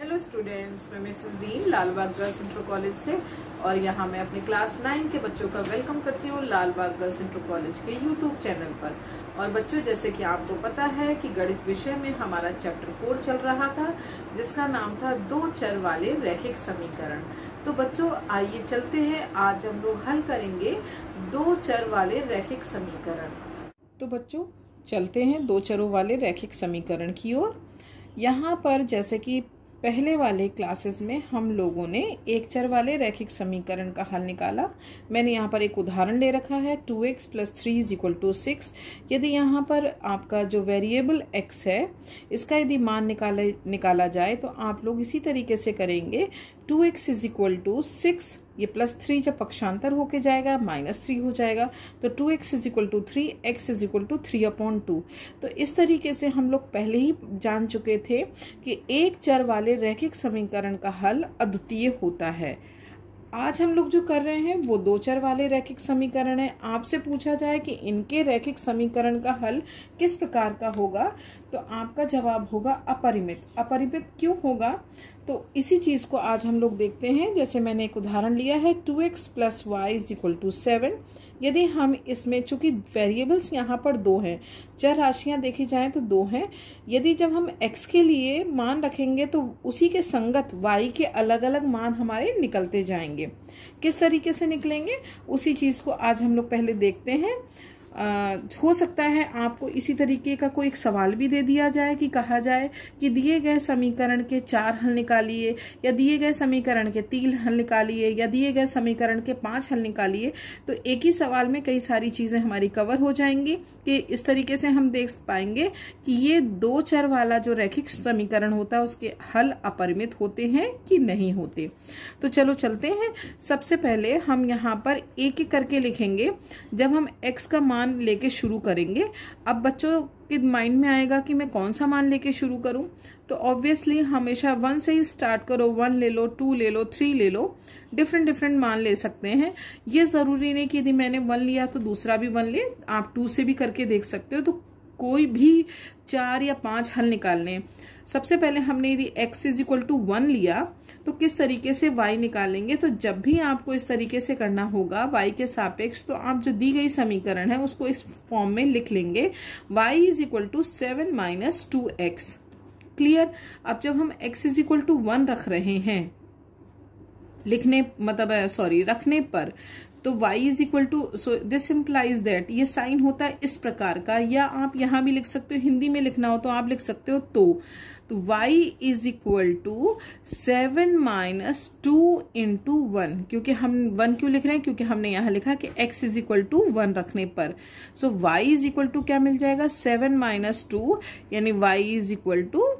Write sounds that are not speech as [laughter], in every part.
hello students मैं Mrs Dean Lalbagh girls inter college से और यहाँ मैं अपने क्लास नाइन के बच्चों का वेलकम करती हूँ लालबाग गर्ल्स इंटर कॉलेज के यूट्यूब चैनल पर और बच्चों जैसे कि आपको तो पता है कि गणित विषय में हमारा चैप्टर फोर चल रहा था जिसका नाम था दो चर वाले रैखिक समीकरण तो बच्चों आइए चलते हैं आज हम लोग हल करेंगे दो चर वाले रैखिक समीकरण तो बच्चों चलते हैं दो चरों वाले रैखिक समीकरण की ओर यहाँ पर जैसे कि पहले वाले क्लासेस में हम लोगों ने एक चर वाले रैखिक समीकरण का हल निकाला मैंने यहाँ पर एक उदाहरण ले रखा है two x plus three is equal to six यदि यहाँ पर आपका जो वेरिएबल एक्स है इसका यदि मान निकाले निकाला जाए तो आप लोग इसी तरीके से करेंगे two x is equal to six ये प्लस थ्री जब पक्षांतर होके जाएगा माइनस थ्री हो जाएगा तो two x is equal to three x is equal to three upon two तो इस तरीके से हम लोग पहले ही जान चुके थे कि एक चर वाले रैखिक समीकरण का हल अद्वितीय होता है आज हम लोग जो कर रहे हैं वो दो चर वाले रैखिक समीकरण है आपसे पूछा जाए कि इनके रैखिक समीकरण का हल किस प्रकार का होगा तो आपका जवाब होगा अपरिमित अपरिमित क्यों होगा तो इसी चीज़ को आज हम लोग देखते हैं जैसे मैंने एक उदाहरण लिया है two x plus y is equal to seven यदि हम इसमें चूंकि वेरिएबल्स यहाँ पर दो हैं चर राशियाँ देखी जाएं तो दो हैं यदि जब हम x के लिए मान रखेंगे तो उसी के संगत y के अलग अलग मान हमारे निकलते जाएंगे किस तरीके से निकलेंगे उसी चीज़ को आज हम लोग पहले देखते हैं आ, हो सकता है आपको इसी तरीके का कोई एक सवाल भी दे दिया जाए कि कहा जाए कि दिए गए समीकरण के चार हल निकालिए या दिए गए समीकरण के तीन हल निकालिए या दिए गए समीकरण के पांच हल निकालिए तो एक ही सवाल में कई सारी चीज़ें हमारी कवर हो जाएंगी कि इस तरीके से हम देख पाएंगे कि ये दो चर वाला जो रैखिक समीकरण होता है उसके हल अपरिमित होते हैं कि नहीं होते तो चलो चलते हैं सबसे पहले हम यहाँ पर एक एक करके लिखेंगे जब हम एक्स का मान सामान लेके शुरू करेंगे अब बच्चों के माइंड में आएगा कि मैं कौन सा मान लेके शुरू करूं तो ऑब्वियसली हमेशा वन से ही स्टार्ट करो वन ले लो टू ले लो थ्री ले लो डिफरेंट डिफरेंट मान ले सकते हैं ये ज़रूरी नहीं कि यदि मैंने वन लिया तो दूसरा भी वन ले आप टू से भी करके देख सकते हो तो कोई भी चार या पाँच हल निकालने सबसे पहले हमने यदि x is equal to one लिया तो किस तरीके से y निकालेंगे तो जब भी आपको इस तरीके से करना होगा y के सापेक्ष तो आप जो दी गई समीकरण है उसको इस फॉर्म में लिख लेंगे y is equal to seven minus two x clear अब जब हम x इज इक्वल टू वन रख रहे हैं लिखने मतलब सॉरी रखने पर तो y is equal to so this implies that ये साइन होता है इस प्रकार का या आप यहां भी लिख सकते हो हिंदी में लिखना हो तो आप लिख सकते हो तो तो y is equal to seven minus two into one क्योंकि हम वन क्यों लिख रहे हैं क्योंकि हमने यहां लिखा कि x is equal to one रखने पर so so, y is equal to क्या मिल जाएगा सेवन माइनस टू यानी y is equal to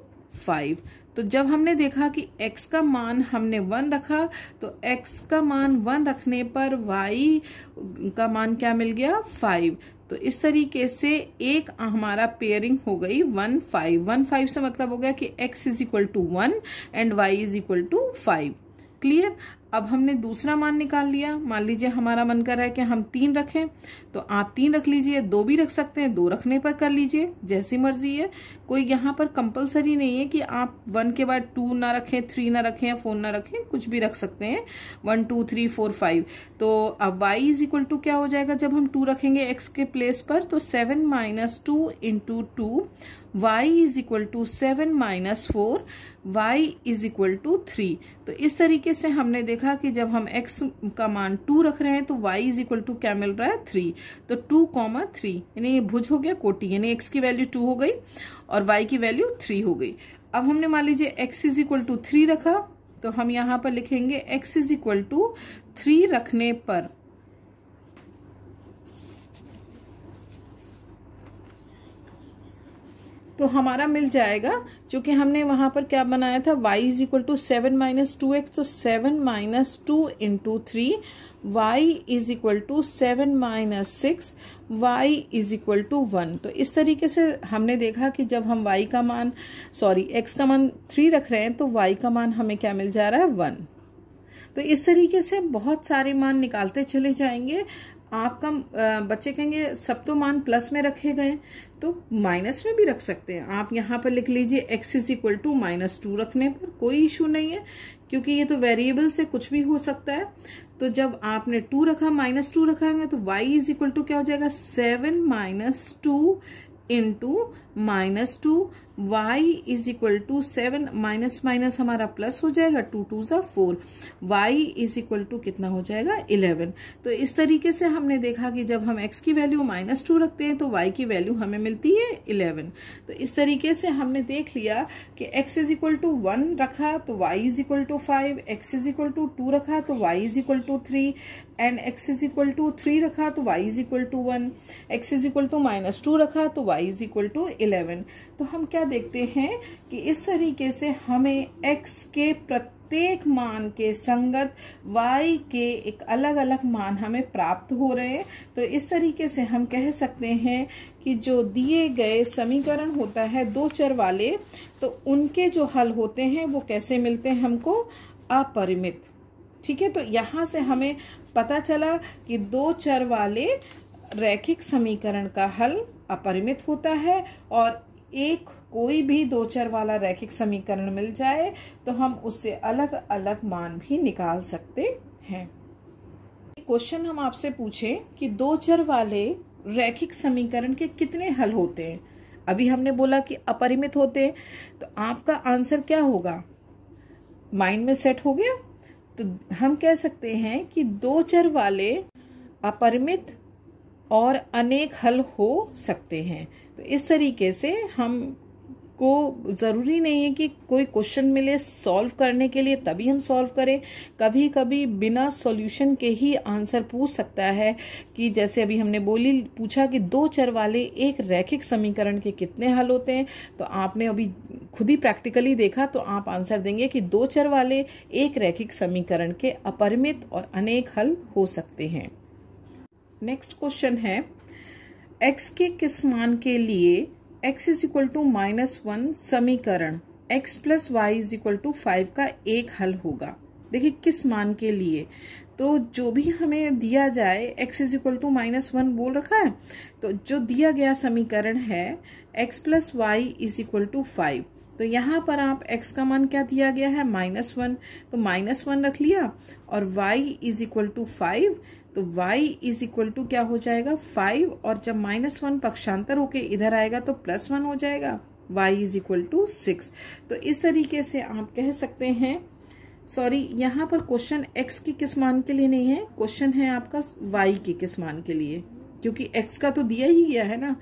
five तो जब हमने देखा कि x का मान हमने वन रखा तो x का मान वन रखने पर y का मान क्या मिल गया फाइव तो इस तरीके से एक हमारा पेयरिंग हो गई वन फाइव वन फाइव से मतलब हो गया कि x is equal to one and y is equal to five clear अब हमने दूसरा मान निकाल लिया मान लीजिए हमारा मन कर रहा है कि हम तीन रखें तो आप तीन रख लीजिए दो भी रख सकते हैं दो रखने पर कर लीजिए जैसी मर्जी है कोई यहाँ पर कंपलसरी नहीं है कि आप वन के बाद टू ना रखें थ्री ना रखें फोर ना रखें कुछ भी रख सकते हैं one two three four five तो अब वाई इज इक्वल टू क्या हो जाएगा जब हम टू रखेंगे एक्स के प्लेस पर तो seven minus two into two y is equal to seven minus four y is equal to three तो इस तरीके से हमने देखा देखा कि जब हम x का मान टू रख रहे हैं तो y इज इक्वल टू क्या मिल रहा है थ्री तो टू कॉमा थ्री यानी ये भुज हो गया कोटी यानी x की वैल्यू टू हो गई और y की वैल्यू थ्री हो गई अब हमने मान लीजिए x is equal to three रखा तो हम यहाँ पर लिखेंगे x is equal to three रखने पर तो हमारा मिल जाएगा क्योंकि हमने वहाँ पर क्या बनाया था y is equal to seven minus two x तो seven minus two into three y is equal to seven minus six y is equal to one तो इस तरीके से हमने देखा कि जब हम y का मान सॉरी x का मान थ्री रख रहे हैं तो y का मान हमें क्या मिल जा रहा है वन तो इस तरीके से बहुत सारे मान निकालते चले जाएंगे आपका बच्चे कहेंगे सब तो मान प्लस में रखे गए तो माइनस में भी रख सकते हैं आप यहाँ पर लिख लीजिए x is equal to minus two रखने पर कोई इशू नहीं है क्योंकि ये तो वेरिएबल से कुछ भी हो सकता है तो जब आपने टू रखा माइनस टू रखा है तो वाई इज इक्वल टू क्या हो जाएगा seven minus two into minus two y is equal to seven minus minus हमारा प्लस हो जाएगा टू टू ज four y is equal to कितना हो जाएगा इलेवन तो इस तरीके से हमने देखा कि जब हम x की वैल्यू माइनस टू रखते हैं तो y की वैल्यू हमें मिलती है इलेवन तो इस तरीके से हमने देख लिया कि x is equal to one रखा तो y is equal to five x is equal to two रखा तो y is equal to three and x is equal to three रखा तो y is equal to one x is equal to minus two रखा तो y is equal to eleven तो हम क्या देखते हैं कि इस तरीके से हमें x के प्रत्येक मान के संगत y के एक अलग अलग मान हमें प्राप्त हो रहे हैं तो इस तरीके से हम कह सकते हैं कि जो दिए गए समीकरण होता है दो चर वाले तो उनके जो हल होते हैं वो कैसे मिलते हैं हमको अपरिमित ठीक है तो यहाँ से हमें पता चला कि दो चर वाले रैखिक समीकरण का हल अपरिमित होता है और एक कोई भी दो चर वाला रैखिक समीकरण मिल जाए तो हम उससे अलग अलग मान भी निकाल सकते हैं क्वेश्चन हम आपसे पूछें कि दो चर वाले रैखिक समीकरण के कितने हल होते हैं अभी हमने बोला कि अपरिमित होते हैं तो आपका आंसर क्या होगा माइंड में सेट हो गया तो हम कह सकते हैं कि दो चर वाले अपरिमित और अनेक हल हो सकते हैं तो इस तरीके से हम को ज़रूरी नहीं है कि कोई क्वेश्चन मिले सॉल्व करने के लिए तभी हम सॉल्व करें कभी कभी बिना सॉल्यूशन के ही आंसर पूछ सकता है कि जैसे अभी हमने बोली पूछा कि दो चर वाले एक रैखिक समीकरण के कितने हल होते हैं तो आपने अभी खुद ही प्रैक्टिकली देखा तो आप आंसर देंगे कि दो चर वाले एक रैखिक समीकरण के अपरिमित और अनेक हल हो सकते हैं नेक्स्ट क्वेश्चन है एक्स के किस मान के लिए x is equal to minus one समीकरण x plus y is equal to five का एक हल होगा देखिए किस मान के लिए तो जो भी हमें दिया जाए x is equal to minus one बोल रखा है तो जो दिया गया समीकरण है x plus y is equal to five तो यहाँ पर आप x का मान क्या दिया गया है माइनस वन तो माइनस वन रख लिया और y is equal to five तो y इज इक्वल टू क्या हो जाएगा फाइव और जब माइनस वन पक्षांतर होके इधर आएगा तो प्लस वन हो जाएगा y is equal to six तो इस तरीके से आप कह सकते हैं सॉरी यहाँ पर क्वेश्चन x के किस मान के लिए नहीं है क्वेश्चन है आपका y के किस मान के लिए क्योंकि x का तो दिया ही गया है ना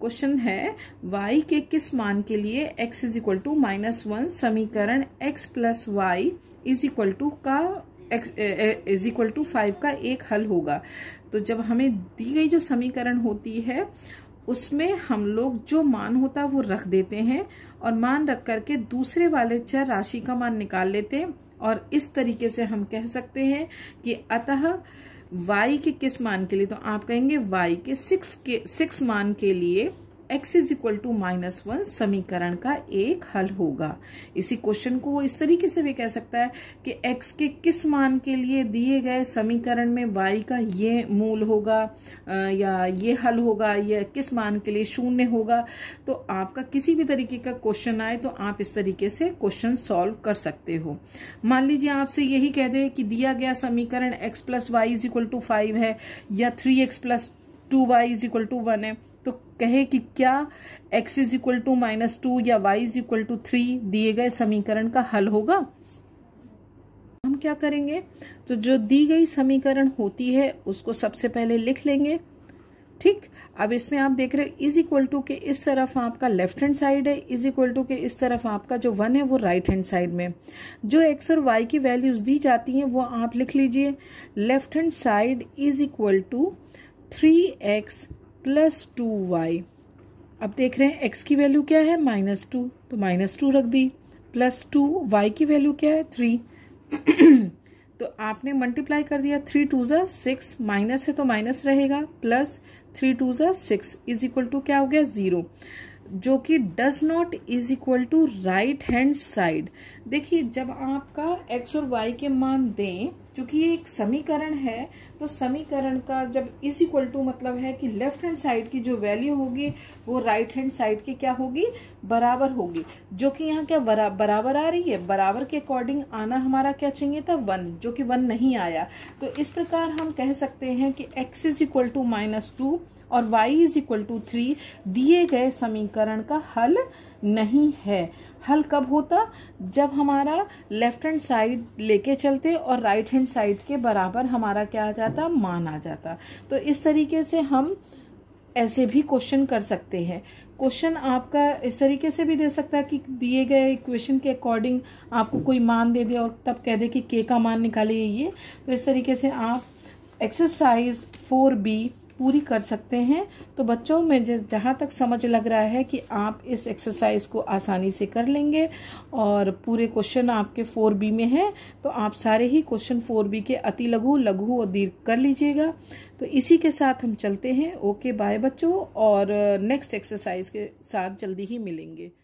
क्वेश्चन है y के किस मान के लिए x is equal to minus one समीकरण x plus y is equal to का इज इक्वल टू फाइव का एक हल होगा तो जब हमें दी गई जो समीकरण होती है उसमें हम लोग जो मान होता है वो रख देते हैं और मान रख करके दूसरे वाले चर राशि का मान निकाल लेते हैं और इस तरीके से हम कह सकते हैं कि अतः वाई के किस मान के लिए तो आप कहेंगे वाई के सिक्स के सिक्स मान के लिए x is equal to minus one समीकरण का एक हल होगा इसी क्वेश्चन को वो इस तरीके से भी कह सकता है कि x के किस मान के लिए दिए गए समीकरण में y का ये मूल होगा या ये हल होगा या किस मान के लिए शून्य होगा तो आपका किसी भी तरीके का क्वेश्चन आए तो आप इस तरीके से क्वेश्चन सॉल्व कर सकते हो मान लीजिए आपसे यही कह दे कि दिया गया समीकरण x plus y is equal to five है या three x plus two y is equal to one है तो कहे कि क्या x is equal to minus two या y is equal to three दिए गए समीकरण का हल होगा हम क्या करेंगे तो जो दी गई समीकरण होती है उसको सबसे पहले लिख लेंगे ठीक अब इसमें आप देख रहे हो इज इक्वल टू के इस तरफ आपका लेफ्ट हैंड साइड है इज इक्वल टू के इस तरफ आपका जो वन है वो राइट हैंड साइड में जो एक्स और वाई की वैल्यूज दी जाती हैं वो आप लिख लीजिए left hand side is equal to three x plus two y अब देख रहे हैं एक्स की वैल्यू क्या है माइनस टू तो माइनस टू रख दी प्लस टू वाई की वैल्यू क्या है थ्री [clears throat] तो आपने मल्टीप्लाई कर दिया थ्री टू ज़ा सिक्स माइनस है तो माइनस रहेगा प्लस थ्री टू ज़ा सिक्स इज इक्वल टू क्या हो गया ज़ीरो जो कि does not is equal to right hand side देखिए जब आपका एक्स और वाई के मान दें क्योंकि ये एक समीकरण है तो समीकरण का जब इज इक्वल टू मतलब है कि लेफ्ट हैंड साइड की जो वैल्यू होगी वो राइट हैंड साइड की क्या होगी बराबर होगी जो कि यहाँ क्या बरा, बराबर आ रही है बराबर के अकॉर्डिंग आना हमारा क्या चाहिए था वन जो कि वन नहीं आया तो इस प्रकार हम कह सकते हैं कि x is equal to minus two और y is equal to three दिए गए समीकरण का हल नहीं है हल कब होता जब हमारा लेफ्ट हैंड साइड लेके चलते और राइट हैंड साइड के बराबर हमारा क्या आ जाता मान आ जाता तो इस तरीके से हम ऐसे भी क्वेश्चन कर सकते हैं क्वेश्चन आपका इस तरीके से भी दे सकता है कि दिए गए इक्वेशन के अकॉर्डिंग आपको कोई मान दे दे और तब कह दे कि के का मान निकालिए ये तो इस तरीके से आप एक्सरसाइज फोर बी पूरी कर सकते हैं तो बच्चों में जहाँ तक समझ लग रहा है कि आप इस एक्सरसाइज को आसानी से कर लेंगे और पूरे क्वेश्चन आपके फोर बी में हैं तो आप सारे ही क्वेश्चन फोर बी के अति लघु लघु और दीर्घ कर लीजिएगा तो इसी के साथ हम चलते हैं ओके बाय बच्चों और नेक्स्ट एक्सरसाइज के साथ जल्दी ही मिलेंगे